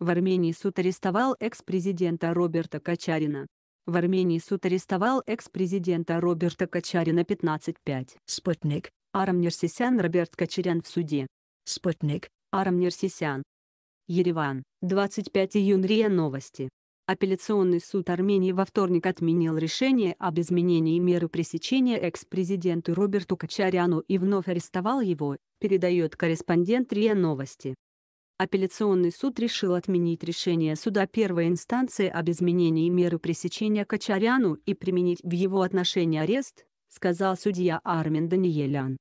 В Армении суд арестовал экс-президента Роберта Качарина. В Армении суд арестовал экс-президента Роберта Качарина 15.5. Спутник. Арам Нерсисян Роберт Качарян в суде. Спутник. Арам Нерсисян. Ереван. 25 июня РИА Новости. Апелляционный суд Армении во вторник отменил решение об изменении меры пресечения экс-президенту Роберту Качаряну и вновь арестовал его, передает корреспондент РИА Новости апелляционный суд решил отменить решение суда первой инстанции об изменении меры пресечения Качаряну и применить в его отношении арест, сказал судья Армин Даниелян.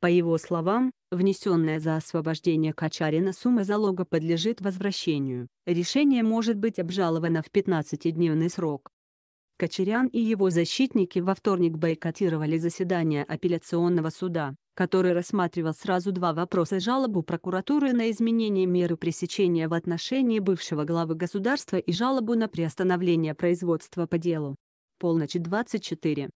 По его словам, внесенная за освобождение Качарина сумма залога подлежит возвращению. Решение может быть обжаловано в 15-дневный срок. Кочерян и его защитники во вторник бойкотировали заседание апелляционного суда, который рассматривал сразу два вопроса жалобу прокуратуры на изменение меры пресечения в отношении бывшего главы государства и жалобу на приостановление производства по делу. Полночь 24.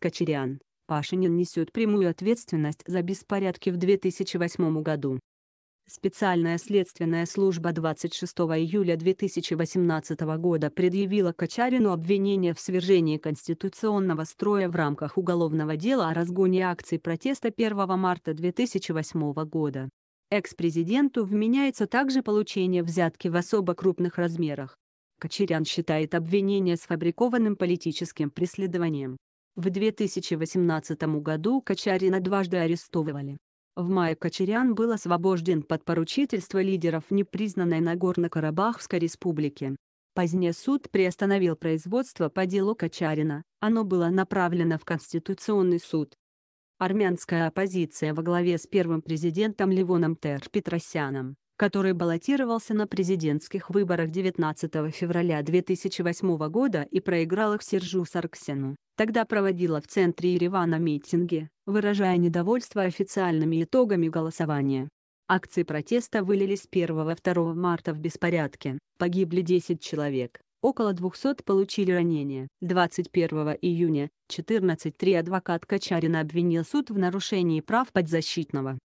Кочерян. Пашинин несет прямую ответственность за беспорядки в 2008 году. Специальная следственная служба 26 июля 2018 года предъявила Качарину обвинение в свержении конституционного строя в рамках уголовного дела о разгоне акций протеста 1 марта 2008 года. Экс-президенту вменяется также получение взятки в особо крупных размерах. Качерян считает обвинение сфабрикованным политическим преследованием. В 2018 году Качарина дважды арестовывали. В мае Кочерян был освобожден под поручительство лидеров непризнанной Нагорно-Карабахской республики. Позднее суд приостановил производство по делу Кочарина, оно было направлено в Конституционный суд. Армянская оппозиция во главе с первым президентом Левоном Тер Петросяном который баллотировался на президентских выборах 19 февраля 2008 года и проиграл их Сержу Сарксину, тогда проводила в центре Еревана митинги, выражая недовольство официальными итогами голосования. Акции протеста вылились 1-2 марта в беспорядке, погибли 10 человек, около 200 получили ранения. 21 июня 14.3 адвокат Качарина обвинил суд в нарушении прав подзащитного.